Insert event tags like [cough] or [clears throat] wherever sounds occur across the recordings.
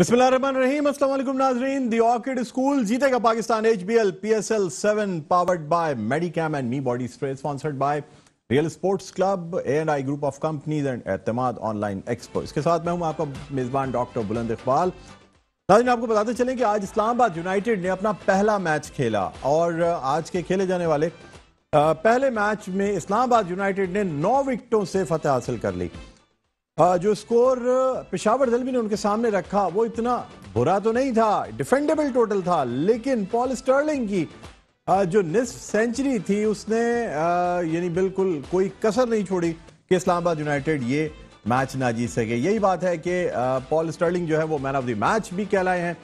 बिस्मिल्लाम असलम नाजरीन दी Orchid School जीतेगा Pakistan H B L P S L seven powered by Medicam and me body spray sponsored by Real Sports Club A and I group of companies and Etimaad online expo इसके साथ मैं हूं आपका मेज़बान doctor बुलंद इकबाल नाजरीन आपको बताते चलें कि आज इस्लामाबाद यूनाइटेड ने अपना पहला मैच खेला और आज के खेले जाने वाले पहले मैच में इस्लामाबाद यूनाइटेड ने नौ विकटों से फतेह हासिल कर ली जो स्कोर पिशावर दलवी ने उनके सामने रखा वो इतना बुरा तो नहीं था डिफेंडेबल टोटल था लेकिन पॉल स्टर्लिंग की जो निस्फ सेंचुरी थी उसने यानी बिल्कुल कोई कसर नहीं छोड़ी कि इस्लामाबाद यूनाइटेड ये मैच ना जीत सके यही बात है कि पॉल स्टर्लिंग जो है वो मैन ऑफ द मैच भी कहलाए हैं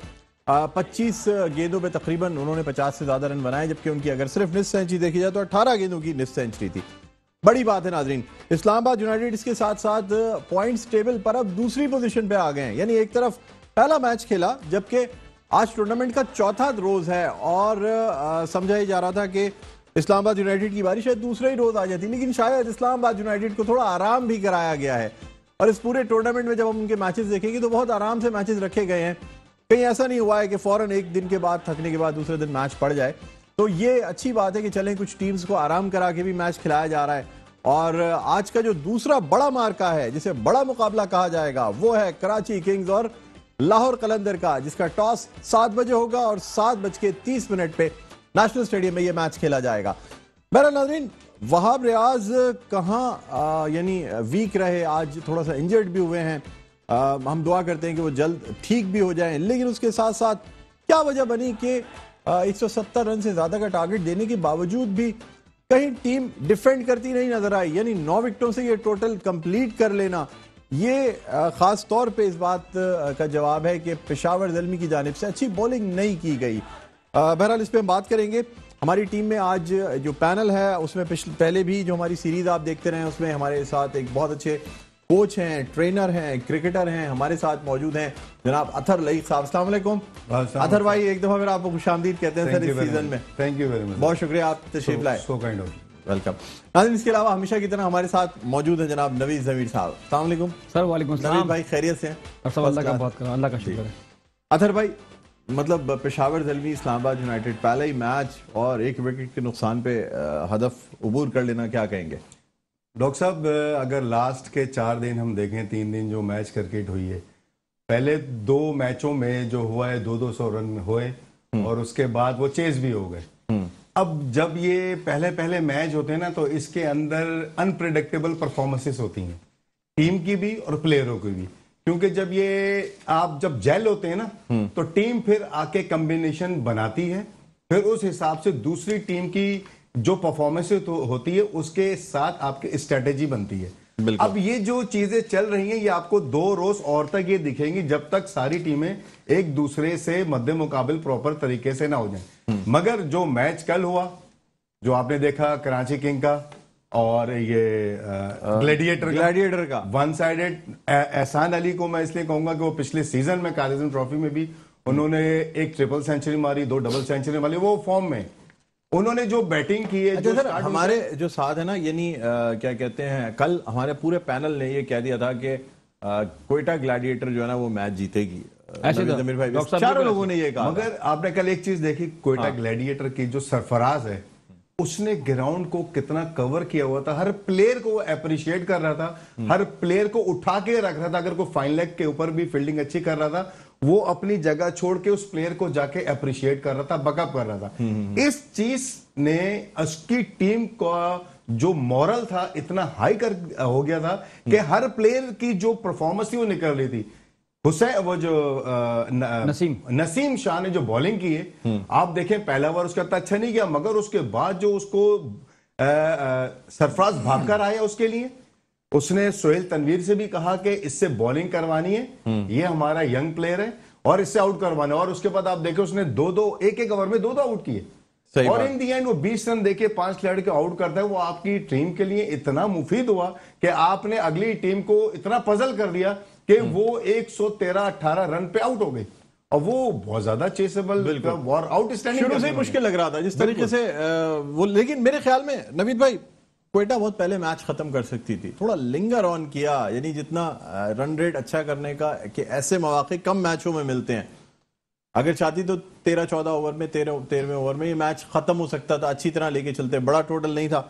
पच्चीस गेंदों पे तकरीबन उन्होंने पचास से ज्यादा रन बनाए जबकि उनकी अगर सिर्फ निस्फ सेंचुरी देखी जाए तो अट्ठारह गेंदों की निस्फ सेंचुरी थी बड़ी बात है नाजरीन इस्लामाबाद यूनाइटेड इसके साथ साथ पॉइंट्स टेबल पर अब दूसरी पोजीशन पे आ गए हैं यानी एक तरफ पहला मैच खेला जबकि आज टूर्नामेंट का चौथा रोज है और uh, uh, समझा ही जा रहा था कि इस्लामाबाद यूनाइटेड की बारी शायद दूसरे ही रोज आ जाती लेकिन शायद इस्लामाबाद यूनाइटेड को थोड़ा आराम भी कराया गया है और इस पूरे टूर्नामेंट में जब हम उनके मैचेस देखेंगे तो बहुत आराम से मैचेस रखे गए हैं कहीं ऐसा नहीं हुआ है कि फौरन एक दिन के बाद थकने के बाद दूसरे दिन मैच पड़ जाए तो ये अच्छी बात है कि चलें कुछ टीम्स को आराम करा के भी मैच खिलाया जा रहा है और आज का जो दूसरा बड़ा मार्का है जिसे बड़ा मुकाबला कहा जाएगा वो है कराची किंग्स और लाहौर कलंदर का जिसका टॉस सात बजे होगा और सात बज के तीस मिनट पे नेशनल स्टेडियम में ये मैच खेला जाएगा मेरा नाजरीन वहाब रियाज कहाँ यानी वीक रहे आज थोड़ा सा इंजर्ड भी हुए हैं आ, हम दुआ करते हैं कि वो जल्द ठीक भी हो जाए लेकिन उसके साथ साथ क्या वजह बनी कि 170 रन से ज़्यादा का टारगेट देने के बावजूद भी कहीं टीम डिफेंड करती नहीं नजर आई यानी नौ विकेटों से ये टोटल कंप्लीट कर लेना ये खास तौर पे इस बात का जवाब है कि पेशावर जलमी की जानब से अच्छी बॉलिंग नहीं की गई बहरहाल इस पर हम बात करेंगे हमारी टीम में आज जो पैनल है उसमें पहले भी जो हमारी सीरीज आप देखते रहे हैं उसमें हमारे साथ एक बहुत अच्छे कोच हैं ट्रेनर हैं क्रिकेटर हैं हमारे साथ मौजूद हैं जनाब अथर लई साहब अस्सलाम अथर भाई एक दफा फिर आपको खुश आमदीद कहते हैं सर इस सीजन में थैंक यू वेरी मच बहुत शुक्रिया आप तशरीफ लाए वेलकम नाजिम इसके अलावा हमेशा की तरह हमारे साथ मौजूद है जनाब नवीद जमीर साहब अस्सलाम सर वालेकुम नवीद भाई खैरियत से अथर भाई मतलब पेशावर जलवी इस्लामाबाद यूनाइटेड पहला ही मैच और एक विकेट के नुकसान पे हदफ अबूर कर लेना क्या कहेंगे डॉक्टर साहब अगर लास्ट के चार दिन हम देखें तीन दिन जो मैच क्रिकेट हुई है पहले दो मैचों में जो हुआ है दो दो सौ रन हुए हम्म। और उसके बाद वो चेज भी हो गए हम्म। अब जब ये पहले पहले मैच होते हैं ना तो इसके अंदर अनप्रडिक्टेबल परफॉर्मेंसेस होती हैं टीम की भी और प्लेयरों की भी क्योंकि जब ये आप जब जेल होते हैं ना हम्म। तो टीम फिर आके कम्बिनेशन बनाती है फिर उस हिसाब से दूसरी टीम की जो परफॉर्मेंस तो होती है उसके साथ आपकी स्ट्रेटेजी बनती है अब ये जो चीजें चल रही हैं ये आपको दो रोज और तक ये दिखेंगी जब तक सारी टीमें एक दूसरे से मध्य मुकाबल प्रॉपर तरीके से ना हो जाए हम्म। मगर जो मैच कल हुआ जो आपने देखा कराची किंग का और ये ग्लेडिएटर ग्लेडिएटर का वन साइडेड एहसान अली को मैं इसलिए कहूंगा कि वो पिछले सीजन में कार्यजन ट्रॉफी में भी उन्होंने एक ट्रिपल सेंचुरी मारी दो डबल सेंचुरी मारी वो फॉर्म में उन्होंने जो बैटिंग की है अच्छा, जो सर हमारे जो साथ है ना यानी क्या कहते हैं कल हमारे पूरे पैनल ने ये कह दिया था कि कोयटा ग्लैडिएटर जो है ना वो मैच जीतेगी तो, चारों लोगों ने ये कहा मगर आपने कल एक चीज देखी कोयटा हाँ। ग्लैडिएटर की जो सरफराज है उसने ग्राउंड को कितना कवर किया हुआ था हर प्लेयर को वो अप्रिशिएट कर रहा था हम्म। हर प्लेयर को उठा के रख रहा था अगर कोई फाइन लेग के ऊपर भी फील्डिंग अच्छी कर रहा था वो अपनी जगह छोड़ के उस प्लेयर को जाके अप्रिशिएट कर रहा था बकअप कर रहा था हम्म, हम्म, हम्म। इस चीज ने उसकी टीम का जो मॉरल था इतना हाई कर हो गया था कि हर प्लेयर की जो परफॉर्मेंस थी वो निकल रही थी हुसैन वो जो आ, न, नसीम नसीम शाह ने जो बॉलिंग की है आप देखें पहला ओवर उसका इतना तो अच्छा नहीं गया मगर उसके बाद जो उसको सरफराज भागकर आया उसके लिए उसने सोहेल तनवीर से भी कहा कि इससे बॉलिंग करवानी है हम्म। ये हमारा यंग प्लेयर है और इससे आउट करवाना है और उसके बाद आप देखे उसने दो दो एक एक ओवर में दो दो आउट किए और इन दी एंड वो बीस रन देके पांच खिलाड़ी को आउट करता है वो आपकी टीम के लिए इतना मुफीद हुआ कि आपने अगली टीम को इतना पजल कर दिया कि हम्म। वो 113 18 रन पे आउट हो गई और वो बहुत ज्यादा चेसेबल और आउटस्टैंडिंग शुरू से मुश्किल लग रहा था जिस तरीके से वो लेकिन मेरे ख्याल में नवीद भाई क्वेटा बहुत पहले मैच खत्म कर सकती थी थोड़ा लिंगर ऑन किया यानी जितना रन रेट अच्छा करने का कि ऐसे मौाक़े कम मैचों में मिलते हैं अगर चाहती तो तेरह चौदह ओवर में तेरह तेरहवें ओवर में ये मैच खत्म हो सकता था अच्छी तरह लेके चलते बड़ा टोटल नहीं था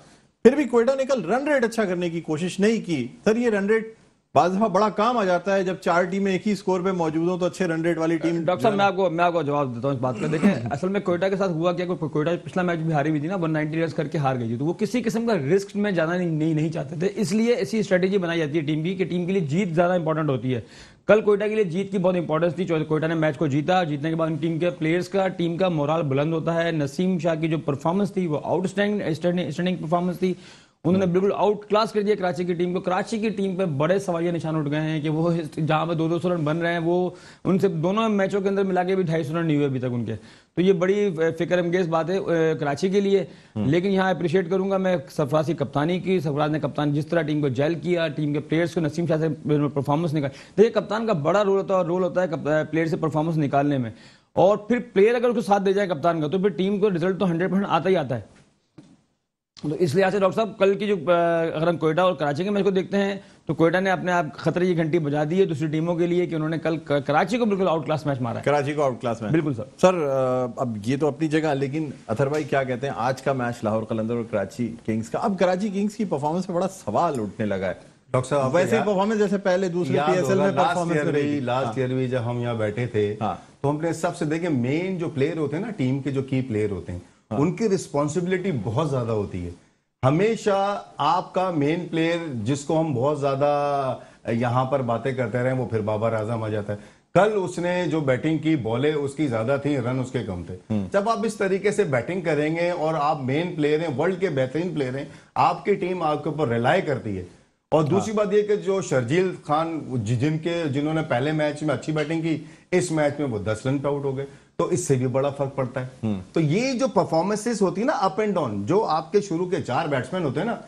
फिर भी क्वेटा ने कल रन रेट अच्छा करने की कोशिश नहीं की सर ये रन रेट बाद दफा बड़ा काम आ जाता है जब चार टीमें एक ही स्कोर पे मौजूद हो तो अच्छे रन रेट वाली टीम डॉक्टर साहब मैं आपको मैं आपको जवाब देता हूँ इस बात का देखें असल में कोयटा के साथ हुआ क्या कोयटा पिछला मैच भी हारी हुई थी ना वन नाइनटी रन करके हार गई थी तो वो किसी किस्म का रिस्क में जाना नहीं, नहीं, नहीं चाहते थे इसलिए ऐसी स्ट्रेटेजी बनाई जाती है टीम की कि टीम के लिए जीत ज्यादा इंपॉर्टेंट होती है कल कोयटा के लिए जीत की बहुत इंपॉर्टेंस थी कोयटा ने मैच को जीता जीतने के बाद टीम के प्लेयर्स का टीम का मोराल बुलंद होता है नसीम शाह की जो परफॉर्मेंस थी वो आउटस्टैंडिंग परफॉर्मेंस थी उन्होंने बिल्कुल आउट क्लास कर दिया कराची की टीम को कराची की टीम पे बड़े सवालिया निशान उठ गए हैं कि वो जहां पे दो दो सौ रन बन रहे हैं वो उनसे दोनों मैचों के अंदर मिला के भी ढाई सौ रन नहीं हुए अभी तक उनके तो ये बड़ी फिक्र अंगेज बात है कराची के लिए हम्म। लेकिन यहाँ अप्रिशिएट करूंगा मैं सरफराज की कप्तानी की सरफराज ने कप्तान जिस तरह टीम को जेल किया टीम के प्लेयर्स को नसीम शाह से परफॉर्मेंस निकाल देखिए कप्तान का बड़ा रोल होता है रोल होता है प्लेयर से परफॉर्मेंस निकालने में और फिर प्लेयर अगर उसको साथ दे जाए कप्तान का तो फिर टीम को रिजल्ट तो हंड्रेड परसेंट आता ही आता है तो इस लिहाज से डॉक्टर साहब कल की जो अगर हम कोयटा और कराची के मैच को देखते हैं तो कोयटा ने अपने आप खतरे की घंटी बजा दी है दूसरी टीमों के लिए कि उन्होंने कल कराची को बिल्कुल आउट क्लास मैच मारा है कराची को आउट क्लास मैच बिल्कुल सर सर अब ये तो अपनी जगह लेकिन अथर भाई क्या कहते हैं आज का मैच लाहौर कलंदर और कराची किंग्स का अब कराची किंग्स की परफॉर्मेंस में बड़ा सवाल उठने लगा है डॉक्टर साहब वैसे परफॉर्मेंस जैसे पहले दूसरे पीएसएल में परफॉर्मेंस रही लास्ट ईयर भी जब हम यहाँ बैठे थे हाँ। तो हमने सबसे देखे मेन जो प्लेयर होते हैं ना टीम के जो की प्लेयर होते हैं हाँ। उनकी रिस्पॉन्सिबिलिटी बहुत ज्यादा होती है हमेशा आपका मेन प्लेयर जिसको हम बहुत ज्यादा यहां पर बातें करते रहे वो फिर बाबर आजम आ जाता है कल उसने जो बैटिंग की बॉले उसकी ज्यादा थी रन उसके कम थे हम्म। जब आप इस तरीके से बैटिंग करेंगे और आप मेन प्लेयर हैं वर्ल्ड के बेहतरीन प्लेयर हैं आपकी टीम आपके ऊपर रिलाय करती है और हाँ। दूसरी हाँ। बात यह कि जो शर्जील खान जिनके जिन्होंने पहले मैच में अच्छी बैटिंग की इस मैच में वो दस रन पे आउट हो गए तो इससे भी बड़ा फर्क पड़ता है हम्म। तो ये जो परफॉर्मेंसेस होती है ना अप एंड डाउन जो आपके शुरू के चार बैट्समैन होते हैं ना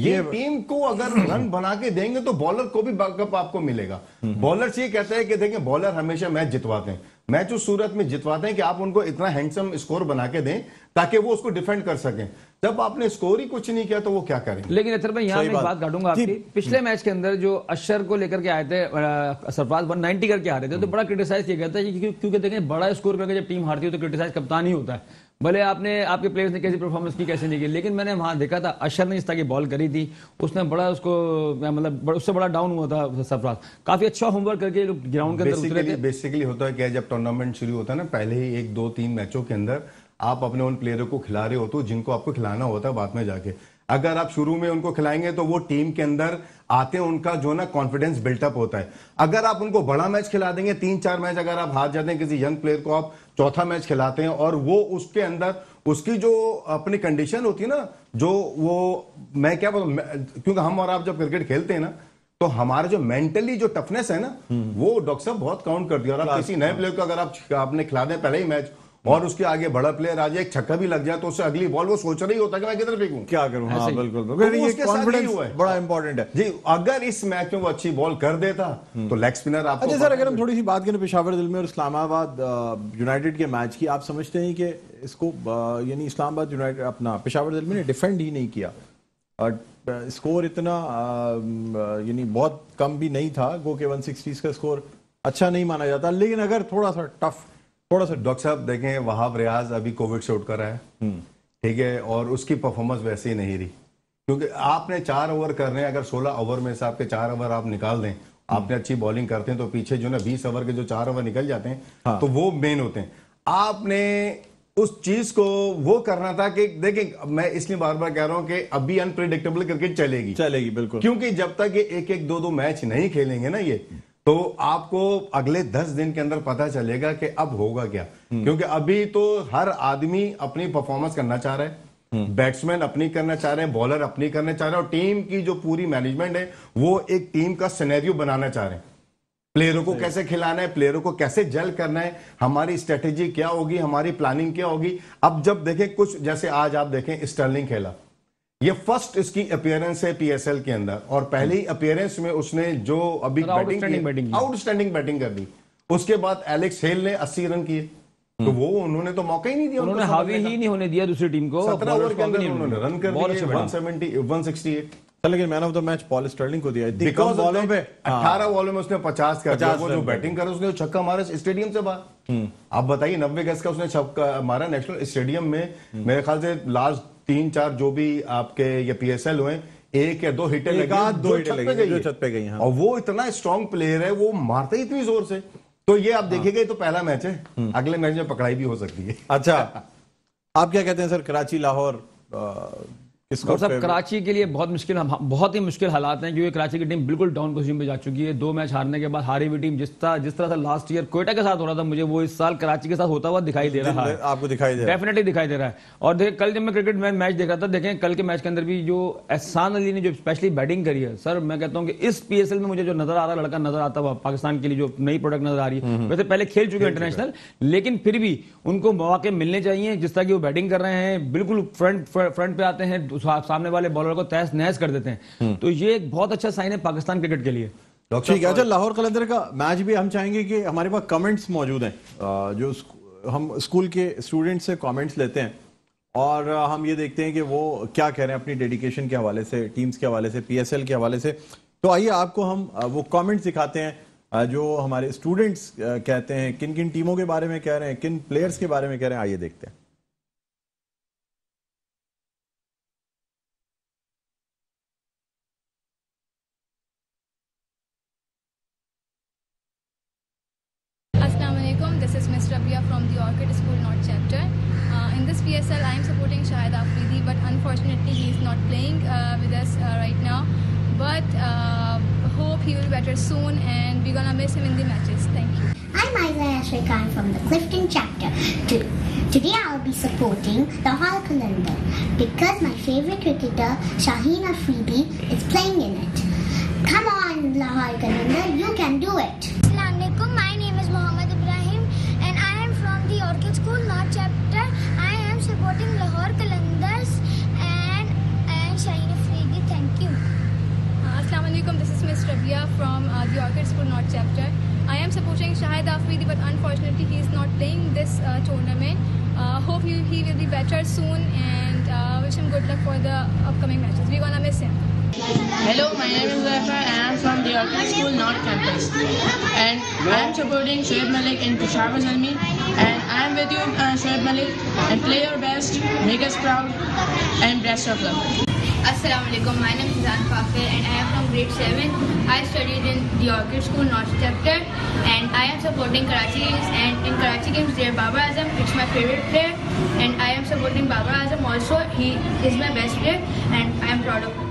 ये टीम को अगर रन [clears throat] बना के देंगे तो बॉलर को भी बैकअप आपको मिलेगा बॉलर हम्म। से ये कहता है कि देखें बॉलर हमेशा मैच जितवाते हैं मैच उस सूरत में जितवाते हैं कि आप उनको इतना हैंडसम स्कोर बना के दें ताकि वो उसको डिफेंड कर सकें जब आपने स्कोर ही कुछ नहीं किया तो वो क्या करेंगे लेकिन अतर भाई यहाँ एक बात काटूंगा आपकी पिछले हम्म। मैच के अंदर जो अशर को लेकर के आए थे सरफराज वन नाइनटी करके आ रहे थे तो हम्म। बड़ा क्रिटिसाइज किया गया था क्योंकि देखें बड़ा स्कोर करके जब टीम हारती है तो क्रिटिसाइज कप्तान ही होता है भले आपने आपके प्लेयर्स ने कैसी परफॉर्मेंस की कैसे नहीं की लेकिन मैंने वहां देखा था अशर ने इस तरह की बॉल करी थी उसने बड़ा उसको मतलब उससे बड़ा डाउन हुआ था सरफराज काफी अच्छा होमवर्क करके ग्राउंड के अंदर बेसिकली होता है क्या जब टूर्नामेंट शुरू होता है ना पहले ही एक दो तीन मैचों के अंदर आप अपने उन प्लेयरों को खिला रहे हो तो जिनको आपको खिलाना होता है बाद में जाके अगर आप शुरू में उनको खिलाएंगे तो वो टीम के अंदर आते हैं उनका जो ना कॉन्फिडेंस बिल्टअप होता है अगर आप उनको बड़ा मैच खिला देंगे तीन चार मैच अगर आप हार जाते हैं किसी यंग प्लेयर को आप चौथा मैच खिलाते हैं और वो उसके अंदर उसकी जो अपनी कंडीशन होती है ना जो वो मैं क्या बोलूँ क्योंकि हम और आप जब क्रिकेट खेलते हैं ना तो हमारा जो मेंटली जो टफनेस है ना हम्म। वो डॉक्टर साहब बहुत काउंट करती है और आप किसी नए प्लेयर हाँ। को अगर आप आपने खिला दें पहले ही मैच और उसके आगे बड़ा प्लेयर आ जाए एक छक्का भी लग जाए तो उसे अगली बॉल वो सोच रही होता कि मैं किधर फेंकूं क्या करूं हाँ बिल्कुल बिल्कुल ये कॉन्फिडेंस बड़ा इंपॉर्टेंट है जी अगर इस मैच में वो अच्छी बॉल कर देता हम्म। तो लेग स्पिनर आप अच्छा सर अगर हम थोड़ी सी बात करें पेशावर दिल में और इस्लामाबाद यूनाइटेड के मैच की आप समझते हैं कि इसको यानी इस्लामाबाद यूनाइटेड अपना पेशावर दिल में डिफेंड ही नहीं किया स्कोर इतना यानी बहुत कम भी नहीं था गो के वन का स्कोर अच्छा नहीं माना जाता लेकिन अगर थोड़ा सा टफ थोड़ा सा डॉक्टर साहब देखें वहाब रियाज अभी कोविड से उठ कर आया हम्म। ठीक है और उसकी परफॉर्मेंस वैसे ही नहीं रही क्योंकि आपने चार ओवर कर रहे हैं अगर सोलह ओवर में से आपके चार ओवर आप निकाल दें हम्म। आपने अच्छी बॉलिंग करते हैं तो पीछे जो ना बीस ओवर के जो चार ओवर निकल जाते हैं हाँ। तो वो मेन होते हैं आपने उस चीज को वो करना था कि देखें मैं इसलिए बार बार कह रहा हूं कि अभी अनप्रिडिक्टेबल क्रिकेट चलेगी चलेगी बिल्कुल क्योंकि जब तक ये एक एक दो दो मैच नहीं खेलेंगे ना ये तो आपको अगले दस दिन के अंदर पता चलेगा कि अब होगा क्या हम्म। क्योंकि अभी तो हर आदमी अपनी परफॉर्मेंस करना चाह रहा है बैट्समैन हम्म। अपनी करना चाह रहे हैं बॉलर अपनी करना चाह रहे हैं और टीम की जो पूरी मैनेजमेंट है वो एक टीम का सिनेरियो बनाना चाह रहे हैं प्लेयरों को कैसे खिलाना है प्लेयरों को कैसे जल करना है हमारी स्ट्रेटेजी क्या होगी हमारी प्लानिंग क्या होगी अब जब देखें कुछ जैसे आज आप देखें स्टर्लिंग खेला ये फर्स्ट इसकी अपियरेंस है पीएसएल के अंदर और पहली अपियरेंस में उसने जो अभी बैटिंग बैटिंग आउटस्टैंडिंग बैटिंग कर दी उसके बाद एलेक्स हेल ने अस्सी रन किए तो वो उन्होंने तो मौका ही नहीं दिया उन्होंने हावी ही नहीं होने दिया दूसरी टीम को सत्रह ओवर के अंदर उन्होंने रन कर दिए 170 168 लेकिन man of the match Paul Stirling को दिया बिकॉज बॉलों पे हाँ। अठारह बॉलों में उसने पचास कर दिया वो जो बैटिंग कर उसने छक्का मारा स्टेडियम से बाहर हम्म। आप बताइए नब्बे गज का उसने छक्का मारा नेशनल स्टेडियम में मेरे ख्याल से लास्ट तीन चार जो भी आपके ये पीएसएल हुए एक या दो हिटे लगे दो जो छत पे गई हाँ। और वो इतना स्ट्रांग प्लेयर है वो मारते ही इतनी जोर से तो ये आप देखेंगे हाँ। तो पहला मैच है हम्म। अगले मैच में पकड़ाई भी हो सकती है अच्छा [laughs] आप क्या कहते हैं सर कराची लाहौर डॉक्टर साहब कराची के लिए बहुत मुश्किल बहुत ही मुश्किल हालात हैं क्योंकि कराची की टीम बिल्कुल डाउन पोजिशन पे जा चुकी है दो मैच हारने के बाद हारी हुई टीम जिस तरह जिस तरह से लास्ट ईयर कोयटा के साथ हो रहा था मुझे वो इस साल कराची के साथ होता हुआ दिखाई दे रहा है आपको दिखाई दे डेफिनेटली दिखाई दे रहा है और देखिए कल जब मैं क्रिकेट मैच मैच देखा था देखें कल के मैच के अंदर भी जो एहसान अली ने जो स्पेशली बैटिंग करी है सर मैं कहता हूँ कि इस पी में मुझे जो नजर आ रहा लड़का नजर आता हुआ पाकिस्तान के लिए जो नई प्रोडक्ट नजर आ रही है हम्म, हम्म। वैसे पहले खेल चुके हैं इंटरनेशनल लेकिन फिर भी उनको मौके मिलने चाहिए जिस तरह की वो बैटिंग कर रहे हैं बिल्कुल फ्रंट फ्रंट पे आते हैं सामने वाले बॉलर को तहस नहस कर देते हैं हम्म। तो ये एक बहुत अच्छा साइन है पाकिस्तान क्रिकेट के लिए ठीक है अच्छा लाहौर कलंदर का मैच भी हम चाहेंगे कि हमारे पास कमेंट्स मौजूद हैं जो हम स्कूल के स्टूडेंट्स से कमेंट्स लेते हैं और हम ये देखते हैं कि वो क्या कह रहे हैं अपनी डेडिकेशन के हवाले से टीम्स के हवाले से पीएसएल के हवाले से तो आइए आपको हम वो कमेंट्स दिखाते हैं जो हमारे स्टूडेंट्स कहते हैं किन किन टीमों के बारे में कह रहे हैं किन प्लेयर्स के बारे में कह रहे हैं आइए देखते हैं former cricketer Shaheen Afridi is playing in it. Come on, Lahore Kalinda, you can do it. Assalamualaikum, my name is Mohammed Ibrahim and I am from the Orchid School North Chapter. I am supporting Lahore Kalandars and, and Shaheen Afridi. Thank you. Uh, Assalamualaikum, this is Miss Rabia from uh, the Orchid School North Chapter. I am supporting Shahid Afridi but unfortunately he is not playing this uh, tournament. Uh, hope he, he will be better soon and uh, wish him good luck for the upcoming matches. We're gonna miss him. Hello, my name is Zafar and I'm from the Orchid School North Campus. And I'm supporting Shoaib Malik in Peshawar Army. And I'm with you, uh, Shoaib Malik. And play your best, make us proud, and best of luck. Assalamualaikum. My name is Zan Fakir and I am from grade seven. I studied in the Orchid School North chapter and I am supporting Karachi Games and in Karachi Games there Baba Azam which is my favorite player and I am supporting Baba Azam also he is my best player and I am proud of him.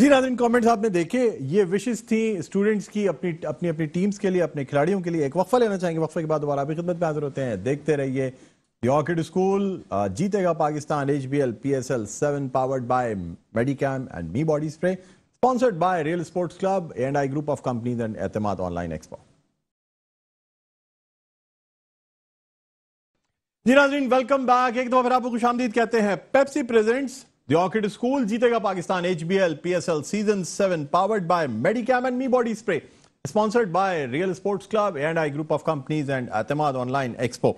जी नाजरन comments आपने देखे ये विशेष थी students की अपनी अपनी अपनी टीम्स के लिए अपने खिलाड़ियों के लिए एक वक्फा लेना चाहेंगे वक्फे के बाद दोबारा अभी खिदमत में हाजिर होते हैं देखते रहिए The Orchid School uh, Jeetega Pakistan HBL PSL 7 powered by Medicam and Me Body Spray. Sponsored by Real Sports Club, A&I Group of Companies and Etemad Online Expo. जी नाजरीन वेलकम बैक एक दफा फिर आपको खुश आमदीद कहते हैं Pepsi presents the Orchid School जीतेगा Pakistan H B L P S L season seven powered by Medicam and me body spray sponsored by Real Sports Club and I group of companies and Etimaad online expo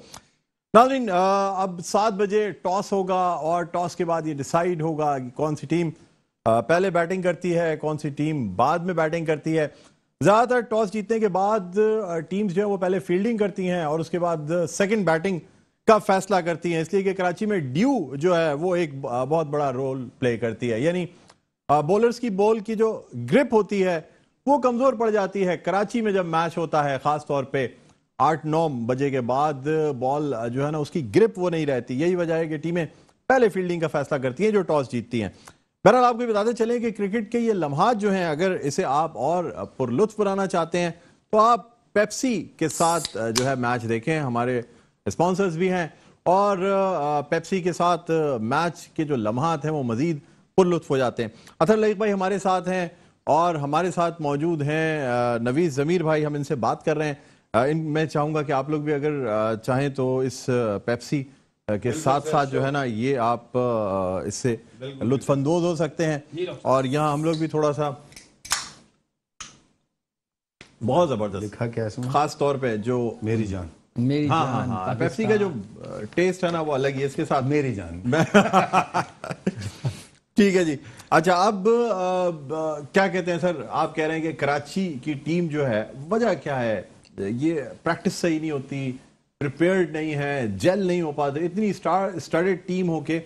नाजरीन uh, अब सात बजे toss होगा और toss के बाद ये decide होगा कि कौन सी टीम uh, पहले बैटिंग करती है कौन सी टीम बाद में बैटिंग करती है ज़्यादातर टॉस जीतने के बाद टीम्स uh, जो है वो पहले फील्डिंग करती हैं और उसके बाद सेकंड बैटिंग का फैसला करती हैं इसलिए कि कराची में ड्यू जो है वो एक बहुत बड़ा रोल प्ले करती है यानी बॉलर्स की बॉल की जो ग्रिप होती है वो कमज़ोर पड़ जाती है कराची में जब मैच होता है ख़ास तौर पर आठ नौ बजे के बाद बॉल जो है ना उसकी ग्रिप वो नहीं रहती यही वजह है कि टीमें पहले फील्डिंग का फैसला करती हैं जो टॉस जीतती हैं बहरहाल आपको बताते चलें कि क्रिकेट के ये लम्हात जो हैं अगर इसे आप और पुरलुत्फ बनाना चाहते हैं तो आप पेप्सी के साथ जो है मैच देखें हमारे स्पॉन्सर्स भी हैं और पेप्सी के साथ मैच के जो लम्हात हैं वो मज़ीद पुरलुत्फ हो जाते हैं अतर लईक भाई हमारे साथ हैं और हमारे साथ मौजूद हैं नवीस ज़मीर भाई हम इनसे बात कर रहे हैं इन मैं चाहूंगा कि आप लोग भी अगर चाहें तो इस पेप्सी के साथ साथ जो है ना ये आप इससे लुत्फानंदोज हो सकते हैं और यहाँ हम लोग भी थोड़ा सा बहुत जबरदस्त लिखा क्या है खास तौर पे जो मेरी जान मेरी हाँ, जान हाँ, हाँ, पेप्सी का जो टेस्ट है ना वो अलग है इसके साथ मेरी जान [laughs] ठीक है जी अच्छा अब आ, आ, क्या कहते हैं सर आप कह रहे हैं कि कराची की टीम जो है वजह क्या है ये प्रैक्टिस सही नहीं होती प्रिपेयर्ड नहीं है जेल नहीं हो पाते इतनी स्टार टीम होके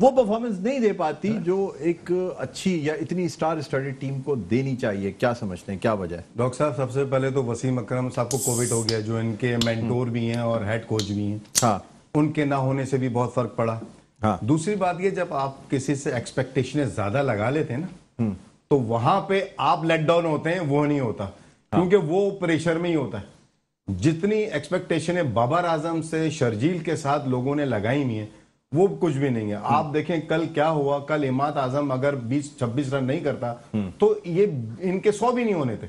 वो परफॉर्मेंस नहीं दे पाती हाँ। जो एक अच्छी या इतनी स्टार स्टडी टीम को देनी चाहिए क्या समझते हैं क्या वजह है डॉक्टर साहब सबसे पहले तो वसीम अकरम साहब को कोविड हो गया जो इनके मेंटोर हम्म। भी हैं और हेड कोच भी हैं हाँ उनके ना होने से भी बहुत फर्क पड़ा हाँ दूसरी बात ये जब आप किसी से एक्सपेक्टेशन ज्यादा लगा लेते हैं ना हम्म। तो वहां पे आप लेट डाउन होते हैं वो नहीं होता क्योंकि वो प्रेशर में ही होता है जितनी एक्सपेक्टेशन है बाबर आजम से शर्जील के साथ लोगों ने लगाई नहीं है वो कुछ भी नहीं है आप देखें कल क्या हुआ कल इमात आजम अगर 20 26 रन नहीं करता तो ये इनके सौ भी नहीं होने थे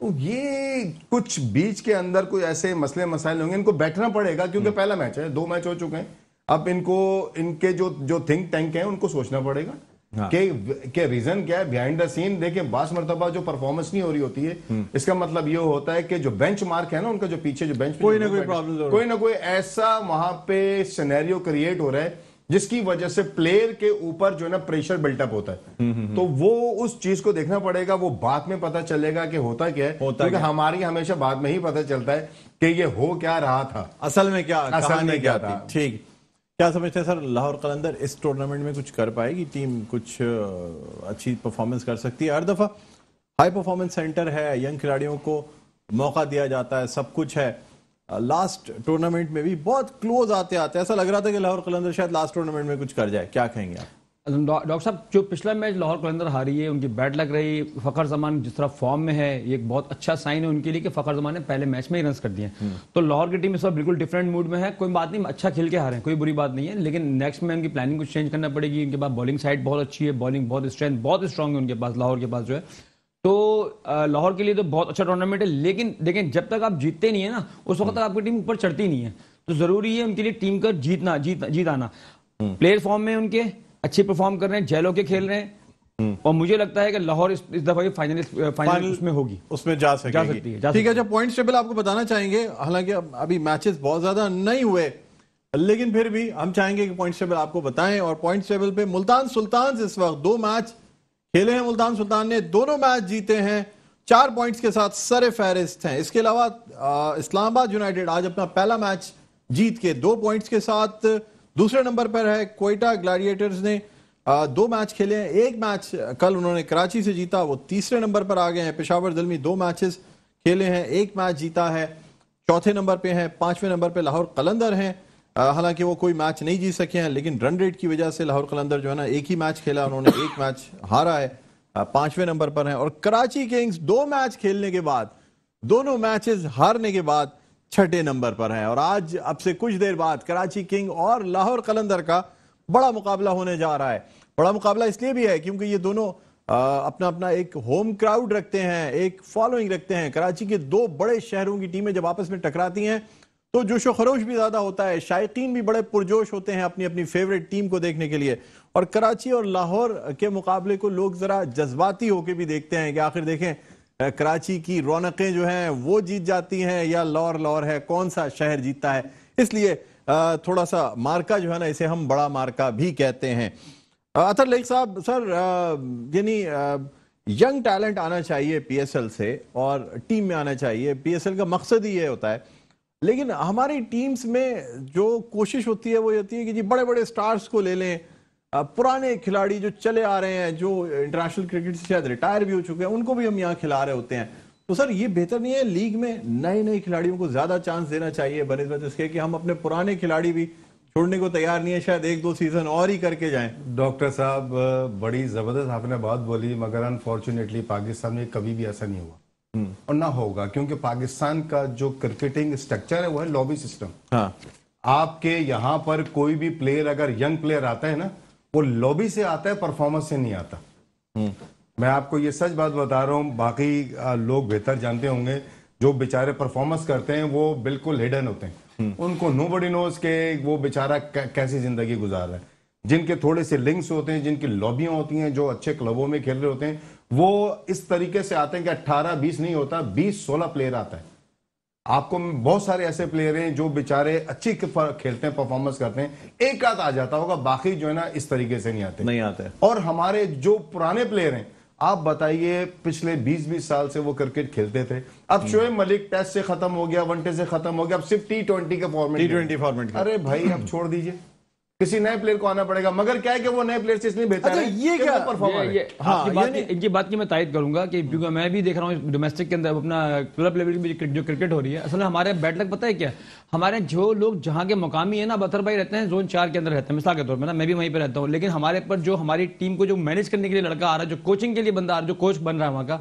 तो ये कुछ बीच के अंदर कोई ऐसे मसले मसाइल होंगे इनको बैठना पड़ेगा क्योंकि पहला मैच है दो मैच हो चुके हैं अब इनको इनके जो जो थिंक टैंक है उनको सोचना पड़ेगा हाँ। के के रीजन क्या है बिहाइंड द सीन देखिए बास मरतबा जो परफॉर्मेंस नहीं हो रही होती है हम्म। इसका मतलब ये होता है कि जो बेंच मार्क है ना उनका जो पीछे जो बेंच कोई ना कोई प्रॉब्लम कोई ना कोई ऐसा वहां पे सिनेरियो क्रिएट हो रहा है जिसकी वजह से प्लेयर के ऊपर जो है ना प्रेशर बिल्टअप होता है हम्म, हम्म, तो वो उस चीज को देखना पड़ेगा वो बाद में पता चलेगा कि होता क्या है होता क्योंकि हमारी हमेशा बाद में ही पता चलता है कि ये हो क्या रहा था असल में क्या असल में क्या था ठीक क्या समझते हैं सर लाहौर कलंदर इस टूर्नामेंट में कुछ कर पाएगी टीम कुछ अच्छी परफॉर्मेंस कर सकती है हर दफ़ा हाई परफॉर्मेंस सेंटर है यंग खिलाड़ियों को मौका दिया जाता है सब कुछ है लास्ट टूर्नामेंट में भी बहुत क्लोज आते आते ऐसा लग रहा था कि लाहौर कलंदर शायद लास्ट टूर्नामेंट में कुछ कर जाए क्या कहेंगे आप डॉक्टर साहब जो पिछला मैच लाहौर कलंदर हारी है उनकी बैट लग रही है फ़खर जमान जिस तरह फॉर्म में है ये एक बहुत अच्छा साइन है उनके लिए कि फ़खर जमान ने पहले मैच में ही रन कर दिए हम्म। तो लाहौर की टीम इस वक्त बिल्कुल डिफरेंट मूड में है कोई बात नहीं अच्छा खेल के हारे कोई बुरी बात नहीं है लेकिन नेक्स्ट में उनकी प्लानिंग कुछ चेंज करना पड़ेगी उनके पास बॉलिंग साइड बहुत अच्छी है बॉलिंग बहुत स्ट्रेंथ बहुत स्ट्रॉग है उनके पास लाहौर के पास जो है तो लाहौर के लिए तो बहुत अच्छा टूर्नामेंट है लेकिन देखें जब तक आप जीतते नहीं है ना उस वक्त तक हम्म। आपकी टीम ऊपर चढ़ती नहीं है तो ज़रूरी है उनके लिए टीम का जीतना जीत जीत आना प्लेयर फॉर्म हम्म। में उनके अच्छे परफॉर्म कर रहे हैं जेलो के खेल रहे हैं हम्म। और मुझे लगता है कि लाहौर इस, इस दफा फाइनल फाइनल उसमें होगी उसमें जा, जा सकती है ठीक है जब पॉइंट टेबल आपको बताना चाहेंगे हालांकि अभी मैचेस बहुत ज्यादा नहीं हुए लेकिन फिर भी हम चाहेंगे कि पॉइंट टेबल आपको बताएं और पॉइंट टेबल पे मुल्तान सुल्तान इस वक्त दो मैच खेले हैं मुल्तान सुल्तान ने दोनों मैच जीते हैं चार पॉइंट्स के साथ सर फहरिस्त हैं इसके अलावा इस्लामाबाद यूनाइटेड आज अपना पहला मैच जीत के दो पॉइंट्स के साथ दूसरे नंबर पर है कोयटा ग्लाडिएटर्स ने दो मैच खेले हैं एक मैच कल उन्होंने कराची से जीता वो तीसरे नंबर पर आ गए हैं पेशावर जलमी दो मैचेस खेले हैं एक मैच जीता है चौथे नंबर पे हैं पांचवें नंबर पे लाहौर कलंदर हैं हालांकि वो कोई मैच नहीं जीत सके हैं लेकिन रन रेट की वजह से लाहौर कलंदर जो है ना एक ही मैच खेला उन्होंने एक मैच हारा है पांचवें नंबर पर हैं और कराची किंग्स दो मैच खेलने के बाद दोनों मैचेस हारने के बाद छठे नंबर पर है और आज अब से कुछ देर बाद कराची किंग और लाहौर कलंदर का बड़ा मुकाबला होने जा रहा है बड़ा मुकाबला इसलिए भी है क्योंकि ये दोनों अपना अपना एक होम क्राउड रखते हैं एक फॉलोइंग रखते हैं कराची के दो बड़े शहरों की टीमें जब आपस में टकराती हैं तो जोशो खरोश भी ज़्यादा होता है शायकीन भी बड़े पुरजोश होते हैं अपनी अपनी फेवरेट टीम को देखने के लिए और कराची और लाहौर के मुकाबले को लोग ज़रा जज्बाती होकर भी देखते हैं कि आखिर देखें कराची की रौनकें जो हैं वो जीत जाती हैं या लाहौर लाहौर है कौन सा शहर जीतता है इसलिए थोड़ा सा मार्का जो है ना इसे हम बड़ा मार्का भी कहते हैं अतर लेख साहब सर यानी यंग टैलेंट आना चाहिए पीएसएल से और टीम में आना चाहिए पीएसएल का मकसद ही ये होता है लेकिन हमारी टीम्स में जो कोशिश होती है वो होती है कि जी बड़े बड़े स्टार्स को ले लें पुराने खिलाड़ी जो चले आ रहे हैं जो इंटरनेशनल क्रिकेट से शायद रिटायर भी हो चुके हैं उनको भी हम यहाँ खिला रहे होते हैं तो सर ये बेहतर नहीं है लीग में नए नए खिलाड़ियों को ज्यादा चांस देना चाहिए बनस्बत इसके कि हम अपने पुराने खिलाड़ी भी छोड़ने को तैयार नहीं है शायद एक दो सीजन और ही करके जाएं डॉक्टर साहब बड़ी जबरदस्त आपने बात बोली मगर अनफॉर्चुनेटली पाकिस्तान में कभी भी ऐसा नहीं हुआ हम्म। और ना होगा क्योंकि पाकिस्तान का जो क्रिकेटिंग स्ट्रक्चर है वो है लॉबी सिस्टम हाँ। आपके यहाँ पर कोई भी प्लेयर अगर यंग प्लेयर आता है ना वो लॉबी से आता है परफॉर्मेंस से नहीं आता हम्म। मैं आपको ये सच बात बता रहा हूँ बाकी लोग बेहतर जानते होंगे जो बेचारे परफॉर्मेंस करते हैं वो बिल्कुल हिडन होते हैं हम्म। उनको नो बडी नोज के वो बेचारा कैसी जिंदगी गुजार रहा है जिनके थोड़े से लिंक्स होते हैं जिनकी लॉबियां होती हैं जो अच्छे क्लबों में खेल रहे होते हैं वो इस तरीके से आते हैं कि 18 20 नहीं होता 20 16 प्लेयर आता है आपको बहुत सारे ऐसे प्लेयर हैं जो बेचारे अच्छी खेलते हैं परफॉर्मेंस करते हैं एक आध आ जाता होगा बाकी जो है ना इस तरीके से नहीं आते नहीं आते और हमारे जो पुराने प्लेयर हैं आप बताइए पिछले 20-20 साल से वो क्रिकेट खेलते थे अब हम्म। शोएब मलिक टेस्ट से खत्म हो गया वनडे से खत्म हो गया अब सिर्फ टी ट्वेंटी का फॉर्मेट टी ट्वेंटी फॉर्मेट अरे भाई अब [clears throat] छोड़ दीजिए किसी नए प्लेयर को आना पड़ेगा मगर क्या है कि वो नए प्लेयर से इसलिए बेहतर अच्छा, है ये क्या परफॉर्मर ये हाँ, आपकी बात इनकी बात की मैं तायद करूंगा कि क्योंकि मैं भी देख रहा हूँ डोमेस्टिक के अंदर अपना क्लब लेवल की जो क्रिकेट हो रही है असल में हमारे बैट लग पता है क्या हमारे जो लोग जहाँ के मुकामी है ना बतर भाई रहते हैं जोन चार के अंदर रहते हैं मिसाल के तौर पर ना मैं भी वहीं पर रहता हूँ लेकिन हमारे पर जो हमारी टीम को जो मैनेज करने के लिए लड़का आ रहा है जो कोचिंग के लिए बंदा आ रहा है जो कोच बन रहा है वहाँ का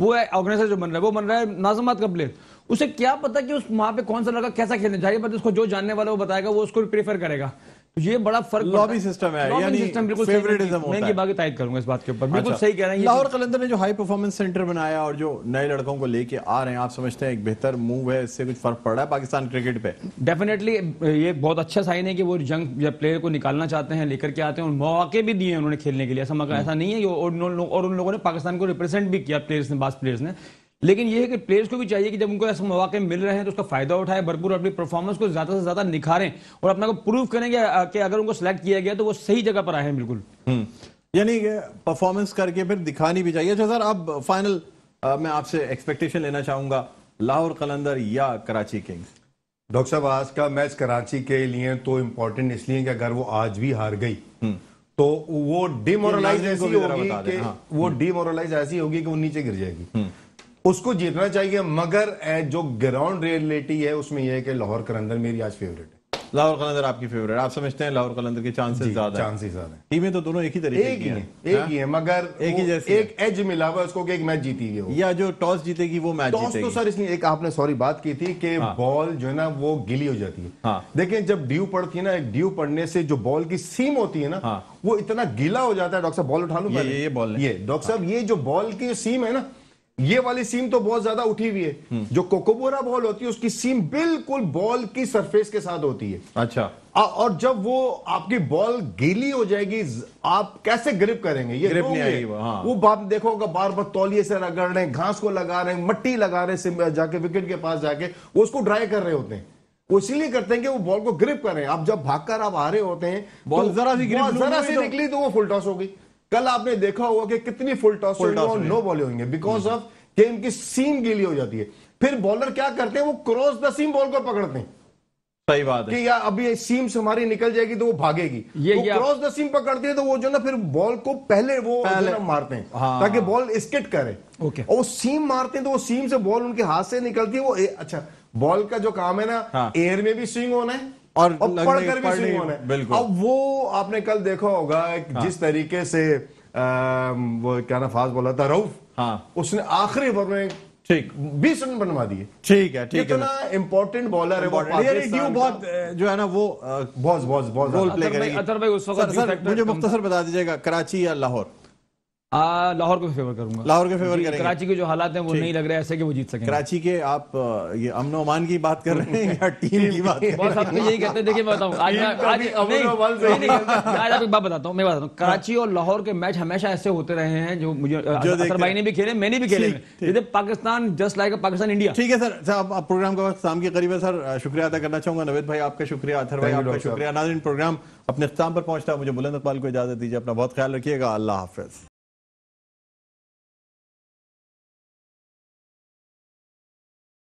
वो है ऑर्गेनाइजर जो बन रहा है वो बन रहा है नाजमत का प्लेयर उसे क्या पता कि उस वहाँ पे कौन सा लड़का कैसा खेलने जाहिर बात उसको जो जानने वाला वो बताएगा वो उसको प्रेफर करेगा ये बड़ा फर्क लॉबी सिस्टम है यानी सिस्टम बिल्कुल फेवरेटिज्म होता है मैं ये बात तायद करूंगा इस बात के ऊपर बिल्कुल अच्छा। सही कह रहे हैं लाहौर तो- कलंदर ने जो हाई परफॉर्मेंस सेंटर बनाया और जो नए लड़कों को लेके आ रहे हैं आप समझते हैं एक बेहतर मूव है इससे कुछ फर्क पड़ रहा है पाकिस्तान क्रिकेट पे डेफिनेटली ये बहुत अच्छा साइन है कि वो जंग प्लेयर को निकालना चाहते हैं लेकर के आते हैं और मौके भी दिए उन्होंने खेलने के लिए ऐसा मगर ऐसा नहीं है और उन लोगों ने पाकिस्तान को रिप्रेजेंट भी किया प्लेयर्स ने बास प्लेयर्स ने लेकिन ये है कि प्लेयर्स को भी चाहिए कि जब उनको ऐसे मौके मिल रहे हैं तो उसका फायदा उठाएं भरपूर अपनी परफॉर्मेंस को ज्यादा से ज्यादा निखारें और अपना को प्रूफ करें कि अगर उनको सिलेक्ट किया गया तो वो सही जगह पर आए हैं बिल्कुल हम्म। यानी परफॉर्मेंस करके फिर दिखानी भी चाहिए अच्छा सर अब फाइनल आ, मैं आपसे एक्सपेक्टेशन लेना चाहूंगा लाहौर कलंदर या कराची किंग्स डॉक्टर साहब आज का मैच कराची के लिए तो इम्पोर्टेंट इसलिए कि अगर वो आज भी हार गई हम्म। तो वो डिमोरलाइज ऐसी होगी कि हाँ। वो डिमोरलाइज ऐसी होगी कि वो नीचे गिर जाएगी हम्म। उसको जीतना चाहिए मगर जो ग्राउंड रियलिटी है उसमें यह है कि लाहौर कलंदर मेरी आज फेवरेट है लाहौर कलंदर आपकी फेवरेट आप समझते हैं लाहौर कलंदर के चांसेस ज्यादा चांसेस ज्यादा है टीमें तो दोनों एक ही तरीके एक ही है एक ही हाँ? है मगर एक ही जैसे एक एज मिला हुआ उसको कि एक मैच जीती हुई या जो टॉस जीतेगी वो मैच टॉस तो सर इसलिए एक आपने सॉरी बात की थी कि हाँ। बॉल जो है ना वो गिली हो जाती है हाँ। देखिये जब ड्यू पड़ती है ना एक ड्यू पड़ने से जो बॉल की सीम होती है ना हाँ। वो इतना गीला हो जाता है डॉक्टर साहब बॉल उठा लू ये बॉल ये डॉक्टर साहब ये जो बॉल की सीम है ना ये वाली सीम तो बहुत ज्यादा उठी हुई है हम्म। जो कोकोबोरा बॉल होती है उसकी सीम बिल्कुल बॉल की सरफेस के साथ होती है अच्छा आ, और जब वो आपकी बॉल गीली हो जाएगी आप कैसे ग्रिप करेंगे ये ग्रिप नहीं आएगी वो बाप हाँ। देखोगा बार बार तौलिए से रगड़ रहे घास को लगा रहे हैं मट्टी लगा रहे हैं जाके विकेट के पास जाके वो उसको ड्राई कर रहे होते हैं इसीलिए करते हैं कि वो बॉल को ग्रिप करें आप जब भागकर आप आ रहे होते हैं बॉल तो जरा सी जरा सी तो। निकली तो वो फुल टॉस हो गई कल आपने देखा होगा कि कितनी फुल टॉस टॉस नो बॉले होंगे बिकॉज ऑफ गेम की सीम गीली हो जाती है फिर बॉलर क्या करते हैं वो क्रॉस द सीम बॉल को पकड़ते हैं सही बात है कि या अभी से हमारी निकल जाएगी तो वो भागेगी ये वो क्रॉस द सीम पकड़ती है तो वो जो ना फिर बॉल को पहले वो पहले मारते हैं हाँ। ताकि बॉल स्किट करे ओके और वो सीम मारते हैं तो वो सीम से बॉल उनके हाथ से निकलती है वो ए, अच्छा बॉल का जो काम है ना हाँ। एयर में भी स्विंग होना है और, भी बिल्कुल अब वो आपने कल देखा होगा हाँ। जिस तरीके से वो क्या नफाज बोला था रऊफ हाँ उसने आखिरी ओवर में ठीक बीस रन बनवा दिए ठीक है ठीक है इम्पोर्टेंट बॉलर है बहुत जो है ना वो बहुत बहुत बहुत रोल प्ले वक्त मुझे मुख्तसर बता दीजिएगा कराची या लाहौर लाहौर को फेवर करूंगा लाहौर के फेवर करेंगे कराची के जो हालात हैं वो नहीं लग रहे ऐसे कि वो जीत सके कराची के आप ये अमन अमान की बात कर रहे हैं या टीम की बात बहुत आपको यही कहते हैं देखिए मैं बताऊं आज आज नहीं आज आपको बात बताता हूं मैं बताता हूं कराची और लाहौर के मैच हमेशा ऐसे होते रहे हैं जो मुझे असर भाई ने भी खेले मैंने भी खेले जैसे Pakistan just like Pakistan India ठीक है सर आप प्रोग्राम का वक्त शाम के करीब है सर शुक्रिया अदा करना चाहूंगा नवेद भाई आपका शुक्रिया अथर भाई आपका शुक्रिया नाजिन प्रोग्राम अपने अख्ताम पर पहुंचता है मुझे बुलंद अकबाल को इजाजत दीजिए अपना बहुत ख्याल रखिएगा अल्लाह हाफिज़